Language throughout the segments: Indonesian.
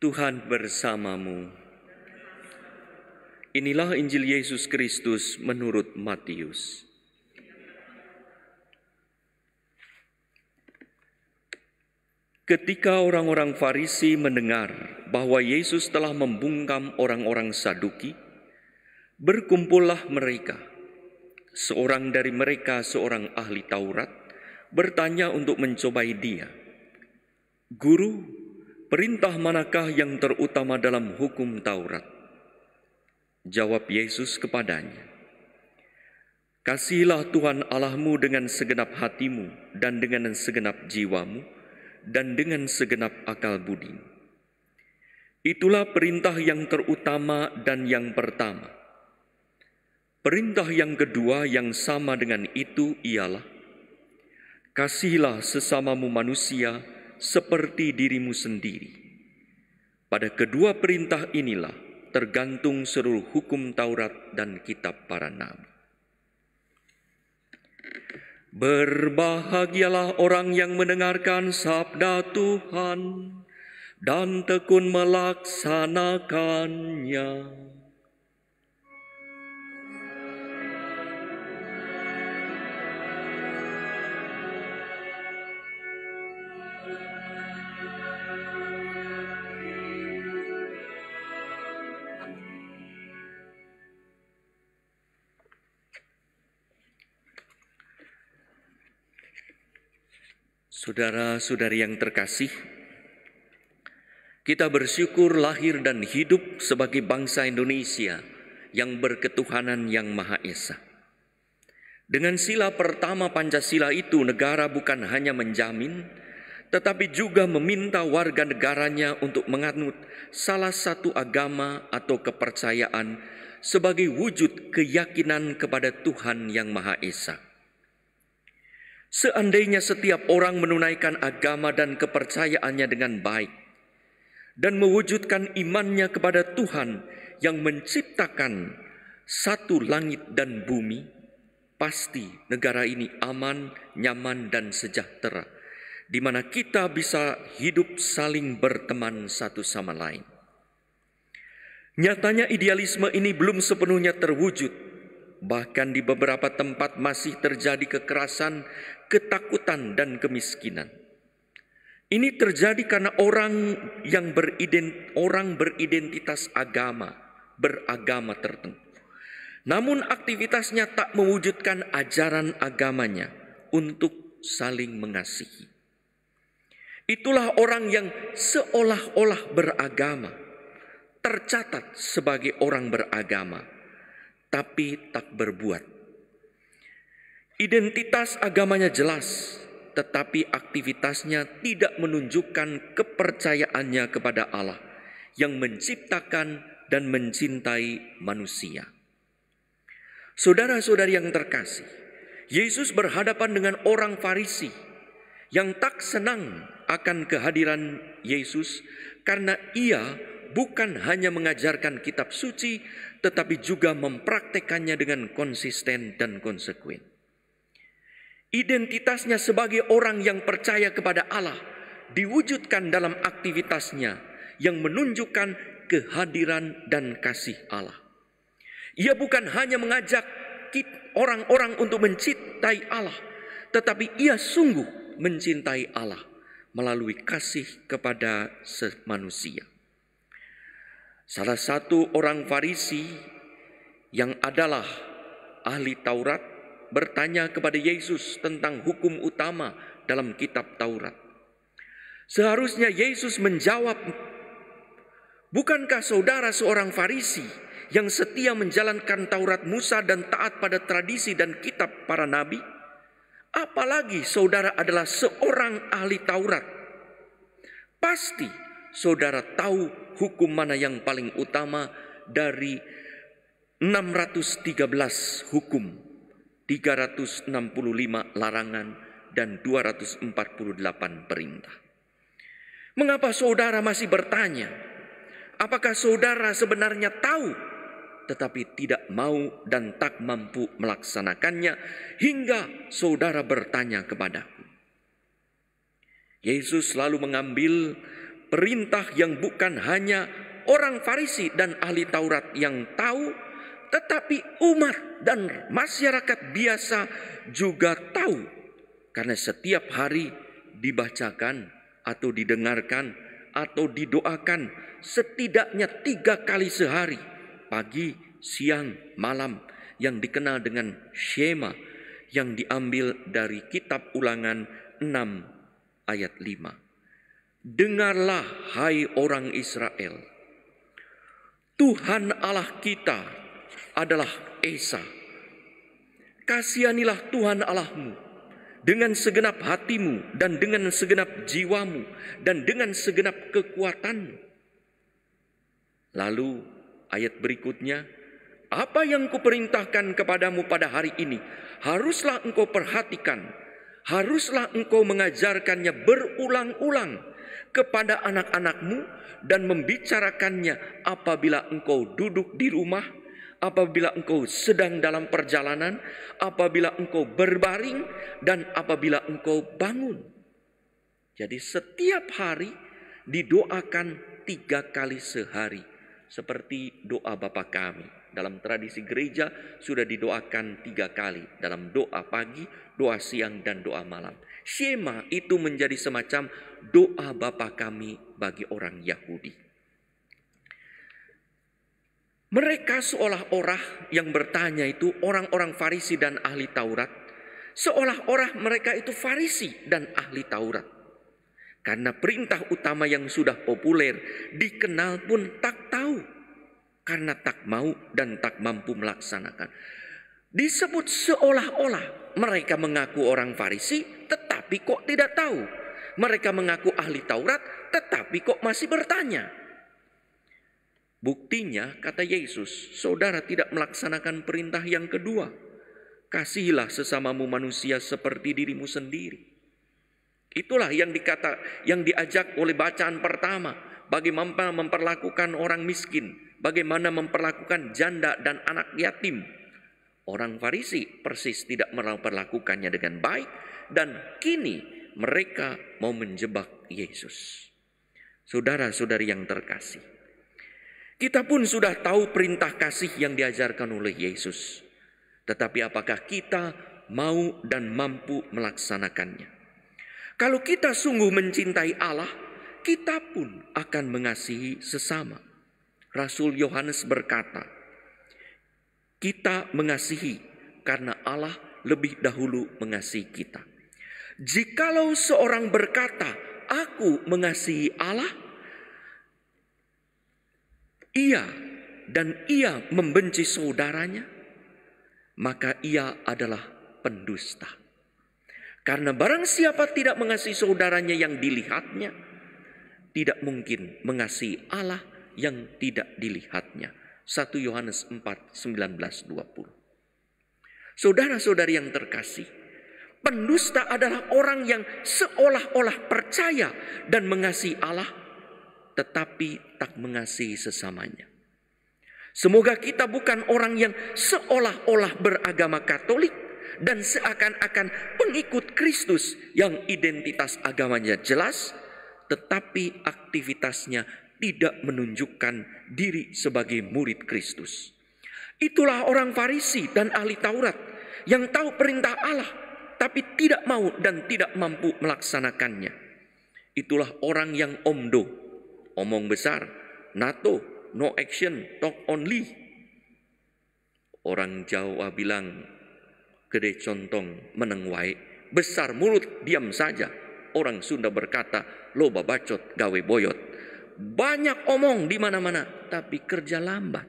Tuhan bersamamu. Inilah Injil Yesus Kristus menurut Matius. Ketika orang-orang Farisi mendengar bahwa Yesus telah membungkam orang-orang Saduki, berkumpullah mereka. Seorang dari mereka, seorang ahli Taurat, bertanya untuk mencobai Dia, "Guru, Perintah manakah yang terutama dalam hukum Taurat? Jawab Yesus kepadanya, Kasihilah Tuhan Allahmu dengan segenap hatimu dan dengan segenap jiwamu dan dengan segenap akal budi. Itulah perintah yang terutama dan yang pertama. Perintah yang kedua yang sama dengan itu ialah, Kasihilah sesamamu manusia seperti dirimu sendiri. Pada kedua perintah inilah tergantung seluruh hukum Taurat dan kitab para nabi. Berbahagialah orang yang mendengarkan sabda Tuhan dan tekun melaksanakannya Saudara-saudari yang terkasih, kita bersyukur lahir dan hidup sebagai bangsa Indonesia yang berketuhanan yang Maha Esa. Dengan sila pertama Pancasila itu, negara bukan hanya menjamin, tetapi juga meminta warga negaranya untuk menganut salah satu agama atau kepercayaan sebagai wujud keyakinan kepada Tuhan Yang Maha Esa. Seandainya setiap orang menunaikan agama dan kepercayaannya dengan baik dan mewujudkan imannya kepada Tuhan yang menciptakan satu langit dan bumi, pasti negara ini aman, nyaman, dan sejahtera, di mana kita bisa hidup saling berteman satu sama lain. Nyatanya, idealisme ini belum sepenuhnya terwujud Bahkan di beberapa tempat masih terjadi kekerasan, ketakutan, dan kemiskinan. Ini terjadi karena orang yang berident, orang beridentitas agama, beragama tertentu. Namun aktivitasnya tak mewujudkan ajaran agamanya untuk saling mengasihi. Itulah orang yang seolah-olah beragama, tercatat sebagai orang beragama tapi tak berbuat. Identitas agamanya jelas, tetapi aktivitasnya tidak menunjukkan kepercayaannya kepada Allah yang menciptakan dan mencintai manusia. Saudara-saudari yang terkasih, Yesus berhadapan dengan orang Farisi yang tak senang akan kehadiran Yesus karena ia bukan hanya mengajarkan kitab suci, tetapi juga mempraktekannya dengan konsisten dan konsekuen. Identitasnya sebagai orang yang percaya kepada Allah diwujudkan dalam aktivitasnya yang menunjukkan kehadiran dan kasih Allah. Ia bukan hanya mengajak orang-orang untuk mencintai Allah, tetapi ia sungguh mencintai Allah melalui kasih kepada manusia. Salah satu orang Farisi yang adalah ahli Taurat bertanya kepada Yesus tentang hukum utama dalam kitab Taurat. Seharusnya Yesus menjawab, "Bukankah saudara seorang Farisi yang setia menjalankan Taurat Musa dan taat pada tradisi dan kitab para nabi? Apalagi saudara adalah seorang ahli Taurat." Pasti saudara tahu hukum mana yang paling utama dari 613 hukum, 365 larangan, dan 248 perintah. Mengapa saudara masih bertanya? Apakah saudara sebenarnya tahu tetapi tidak mau dan tak mampu melaksanakannya hingga saudara bertanya kepadaku? Yesus selalu mengambil perintah yang bukan hanya orang Farisi dan ahli Taurat yang tahu, tetapi umat dan masyarakat biasa juga tahu, karena setiap hari dibacakan atau didengarkan atau didoakan setidaknya tiga kali sehari, pagi, siang, malam, yang dikenal dengan Shema, yang diambil dari kitab ulangan 6 ayat 5. Dengarlah hai orang Israel. Tuhan Allah kita adalah Esa. Kasihanilah Tuhan Allahmu dengan segenap hatimu dan dengan segenap jiwamu dan dengan segenap kekuatanmu. Lalu ayat berikutnya, apa yang kuperintahkan kepadamu pada hari ini, haruslah engkau perhatikan, haruslah engkau mengajarkannya berulang-ulang kepada anak-anakmu dan membicarakannya apabila engkau duduk di rumah, apabila engkau sedang dalam perjalanan, apabila engkau berbaring, dan apabila engkau bangun. Jadi setiap hari didoakan tiga kali sehari seperti doa Bapa kami. Dalam tradisi gereja sudah didoakan tiga kali dalam doa pagi, doa siang, dan doa malam. Shema itu menjadi semacam doa Bapa kami bagi orang Yahudi. Mereka seolah-olah yang bertanya itu orang-orang Farisi dan ahli Taurat, seolah-olah mereka itu Farisi dan ahli Taurat. Karena perintah utama yang sudah populer dikenal pun tak karena tak mau dan tak mampu melaksanakan. Disebut seolah-olah mereka mengaku orang Farisi, tetapi kok tidak tahu. Mereka mengaku ahli Taurat, tetapi kok masih bertanya. Buktinya, kata Yesus, saudara tidak melaksanakan perintah yang kedua. Kasihilah sesamamu manusia seperti dirimu sendiri. Itulah yang dikata yang diajak oleh bacaan pertama, bagaimana memperlakukan orang miskin, bagaimana memperlakukan janda dan anak yatim. Orang Farisi persis tidak memperlakukannya dengan baik dan kini mereka mau menjebak Yesus. Saudara-saudari yang terkasih, kita pun sudah tahu perintah kasih yang diajarkan oleh Yesus. Tetapi apakah kita mau dan mampu melaksanakannya? Kalau kita sungguh mencintai Allah, kita pun akan mengasihi sesama. Rasul Yohanes berkata, "Kita mengasihi karena Allah lebih dahulu mengasihi kita." Jikalau seorang berkata, "Aku mengasihi Allah," ia dan ia membenci saudaranya, maka ia adalah pendusta. Karena barang siapa tidak mengasihi saudaranya yang dilihatnya, tidak mungkin mengasihi Allah yang tidak dilihatnya. 1 Yohanes 4, 19, 20. Saudara-saudari yang terkasih, pendusta adalah orang yang seolah-olah percaya dan mengasihi Allah, tetapi tak mengasihi sesamanya. Semoga kita bukan orang yang seolah-olah beragama Katolik dan seakan-akan pengikut Kristus yang identitas agamanya jelas, tetapi aktivitasnya tidak menunjukkan diri sebagai murid Kristus. Itulah orang Farisi dan ahli Taurat yang tahu perintah Allah tapi tidak mau dan tidak mampu melaksanakannya. Itulah orang yang omdo, omong besar, nato, no action, talk only. Orang Jawa bilang, gede contong menengwai, besar mulut diam saja. Orang Sunda berkata, loba bacot gawe boyot. Banyak omong di mana-mana, tapi kerja lambat.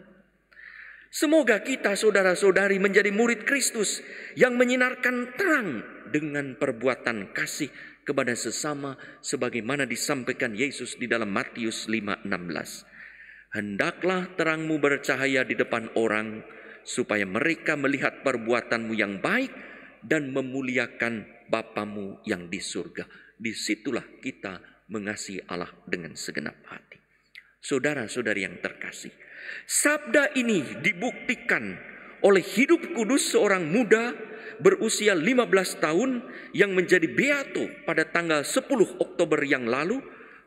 Semoga kita saudara-saudari menjadi murid Kristus yang menyinarkan terang dengan perbuatan kasih kepada sesama sebagaimana disampaikan Yesus di dalam Matius 5:16. Hendaklah terangmu bercahaya di depan orang supaya mereka melihat perbuatanmu yang baik dan memuliakan Bapamu yang di surga. Disitulah kita mengasihi Allah dengan segenap hati. Saudara-saudari yang terkasih, sabda ini dibuktikan oleh hidup kudus seorang muda berusia 15 tahun yang menjadi beato pada tanggal 10 Oktober yang lalu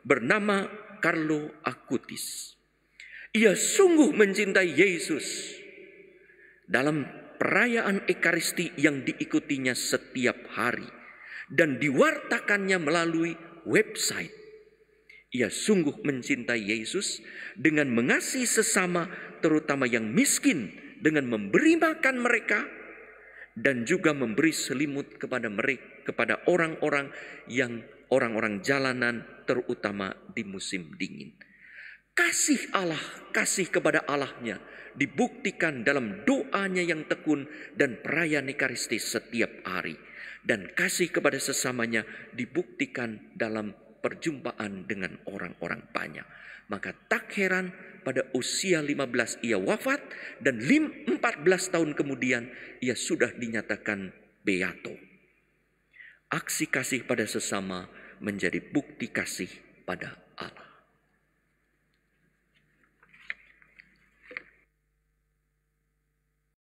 bernama Carlo Acutis. Ia sungguh mencintai Yesus. Dalam perayaan Ekaristi yang diikutinya setiap hari dan diwartakannya melalui website. Ia sungguh mencintai Yesus dengan mengasihi sesama, terutama yang miskin, dengan memberi makan mereka dan juga memberi selimut kepada mereka kepada orang-orang yang orang-orang jalanan terutama di musim dingin kasih Allah, kasih kepada Allahnya dibuktikan dalam doanya yang tekun dan perayaan Ekaristi setiap hari. Dan kasih kepada sesamanya dibuktikan dalam perjumpaan dengan orang-orang banyak. Maka tak heran pada usia 15 ia wafat dan 14 tahun kemudian ia sudah dinyatakan beato. Aksi kasih pada sesama menjadi bukti kasih pada